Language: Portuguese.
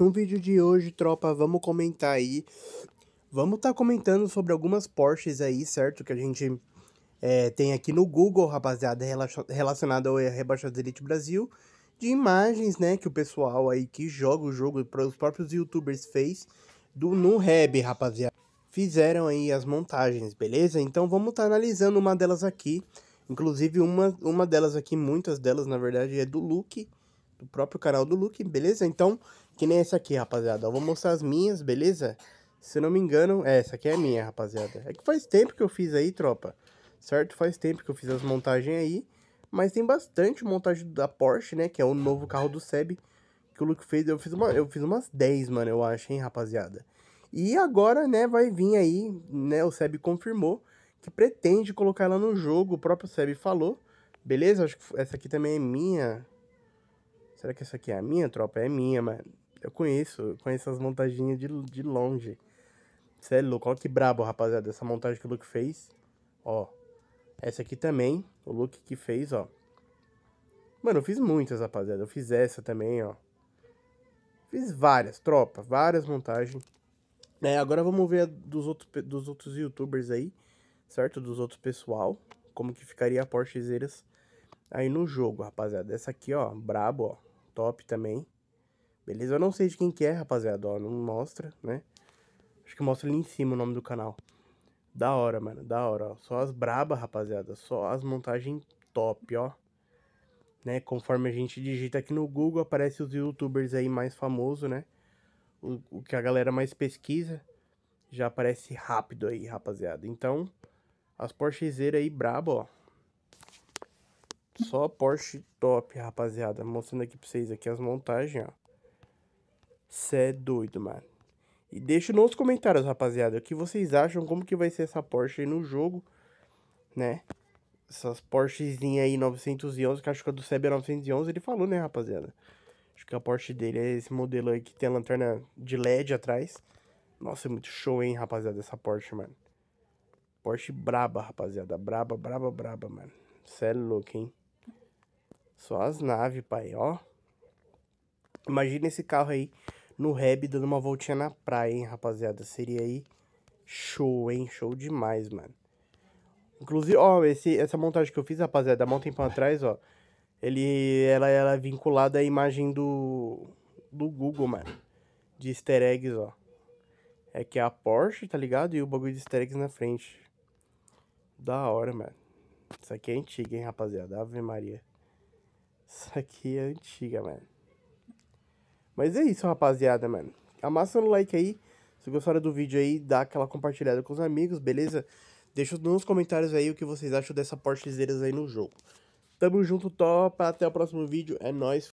No vídeo de hoje, tropa, vamos comentar aí. Vamos estar tá comentando sobre algumas Porsches aí, certo? Que a gente é, tem aqui no Google, rapaziada, relacionado ao Rebaixados Elite Brasil. De imagens, né, que o pessoal aí que joga o jogo, os próprios youtubers fez do no Reb, rapaziada. Fizeram aí as montagens, beleza? Então vamos estar tá analisando uma delas aqui. Inclusive uma, uma delas aqui, muitas delas na verdade, é do Luke do próprio canal do Luke, beleza? Então, que nem essa aqui, rapaziada. Eu vou mostrar as minhas, beleza? Se não me engano, é, essa aqui é a minha, rapaziada. É que faz tempo que eu fiz aí, tropa. Certo? Faz tempo que eu fiz as montagens aí. Mas tem bastante montagem da Porsche, né? Que é o novo carro do Seb que o Luke fez. Eu fiz, uma, eu fiz umas 10, mano, eu acho, hein, rapaziada. E agora, né, vai vir aí, né? O Seb confirmou que pretende colocar ela no jogo. O próprio Seb falou. Beleza? Acho que essa aqui também é minha. Será que essa aqui é a minha? Tropa é minha, mas eu conheço, eu conheço as montaginhas de, de longe. Você é louco, olha que brabo, rapaziada, essa montagem que o Luke fez. Ó, essa aqui também, o Luke que fez, ó. Mano, eu fiz muitas, rapaziada. Eu fiz essa também, ó. Fiz várias, tropa, várias montagens. É, agora vamos ver dos outros, dos outros youtubers aí, certo? Dos outros pessoal, como que ficaria a Porsche Porschezeiras aí no jogo, rapaziada. Essa aqui, ó, brabo, ó top também. Beleza? Eu não sei de quem que é, rapaziada, ó, não mostra, né? Acho que mostra ali em cima o nome do canal. Da hora, mano, da hora, ó. Só as braba, rapaziada, só as montagens top, ó. Né? Conforme a gente digita aqui no Google, aparece os youtubers aí mais famosos, né? O, o que a galera mais pesquisa já aparece rápido aí, rapaziada. Então, as Porsche aí brabo, ó. Só Porsche top, rapaziada. Mostrando aqui pra vocês aqui as montagens, ó. Cê é doido, mano. E deixa nos comentários, rapaziada, o que vocês acham, como que vai ser essa Porsche aí no jogo, né? Essas Porschezinhas aí, 911, que acho que a do Seb é 911, ele falou, né, rapaziada? Acho que a Porsche dele é esse modelo aí que tem a lanterna de LED atrás. Nossa, é muito show, hein, rapaziada, essa Porsche, mano. Porsche braba, rapaziada. Braba, braba, braba, mano. Cê é louco, hein? Só as naves, pai, ó. Imagina esse carro aí no Reb dando uma voltinha na praia, hein, rapaziada. Seria aí show, hein? Show demais, mano. Inclusive, ó, esse, essa montagem que eu fiz, rapaziada, há um tempo atrás, ó. Ele, ela era é vinculada à imagem do, do Google, mano. De easter eggs, ó. É que é a Porsche, tá ligado? E o bagulho de easter eggs na frente. Da hora, mano. Isso aqui é antigo, hein, rapaziada? Ave Maria. Isso aqui é antiga, mano. Mas é isso, rapaziada, mano. Amassa no like aí. Se gostaram do vídeo aí, dá aquela compartilhada com os amigos, beleza? Deixa nos comentários aí o que vocês acham dessa Porsche aí no jogo. Tamo junto, top. Até o próximo vídeo. É nóis.